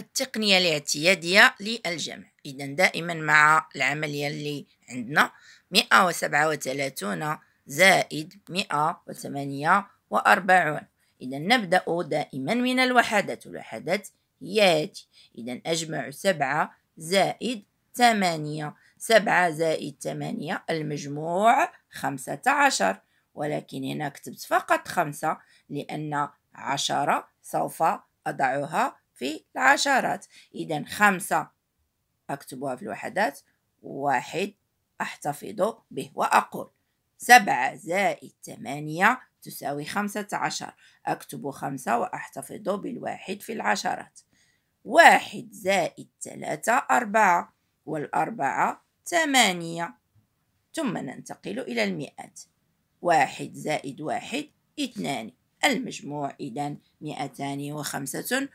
التقنية الاعتيادية للجمع إذا دائما مع العملية اللي عندنا مئة وسبعة وثلاثون زائد مئة وثمانية وأربعون إذا نبدأ دائما من الوحدات الوحدات ياتي إذا أجمع سبعة زائد ثمانية سبعة زائد ثمانية المجموع خمسة عشر ولكن هنا كتبت فقط خمسة لأن عشرة سوف أضعها في العشرات إذا خمسة أكتبها في الوحدات واحد أحتفظ به وأقول سبعة زائد ثمانية تساوي خمسة عشر أكتب خمسة وأحتفظ بالواحد في العشرات واحد زائد ثلاثة أربعة والأربعة ثمانية ثم ننتقل إلى المئات واحد زائد واحد اثنان المجموع إذن 285